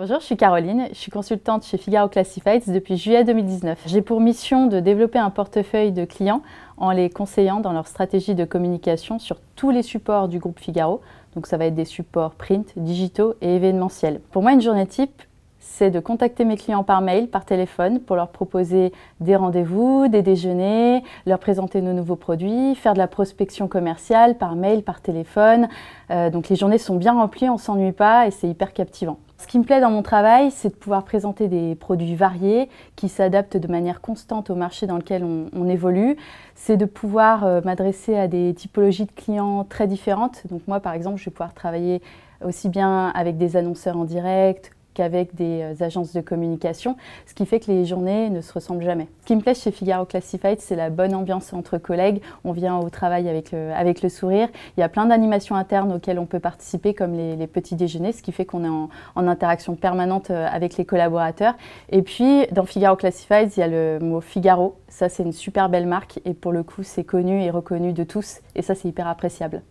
Bonjour, je suis Caroline, je suis consultante chez Figaro Classifieds depuis juillet 2019. J'ai pour mission de développer un portefeuille de clients en les conseillant dans leur stratégie de communication sur tous les supports du groupe Figaro. Donc ça va être des supports print, digitaux et événementiels. Pour moi, une journée type, c'est de contacter mes clients par mail, par téléphone, pour leur proposer des rendez-vous, des déjeuners, leur présenter nos nouveaux produits, faire de la prospection commerciale par mail, par téléphone. Euh, donc les journées sont bien remplies, on s'ennuie pas et c'est hyper captivant. Ce qui me plaît dans mon travail, c'est de pouvoir présenter des produits variés qui s'adaptent de manière constante au marché dans lequel on, évolue. C'est de pouvoir euh, m'adresser à des typologies de clients très différentes. Donc moi, par exemple, je vais pouvoir travailler aussi bien avec des annonceurs en direct avec des euh, agences de communication, ce qui fait que les journées ne se ressemblent jamais. Ce qui me plaît chez Figaro Classified, c'est la bonne ambiance entre collègues. On vient au travail avec le, sourire. Il y a plein d'animations internes auxquelles on peut participer, comme les, petits déjeuners, ce qui fait qu'on est en, interaction permanente euh, avec les collaborateurs. Et puis, dans Figaro Classified, il y a le mot Figaro. Ça, c'est une super belle marque et pour le coup, c'est connu et reconnu de tous. Et ça, c'est hyper appréciable.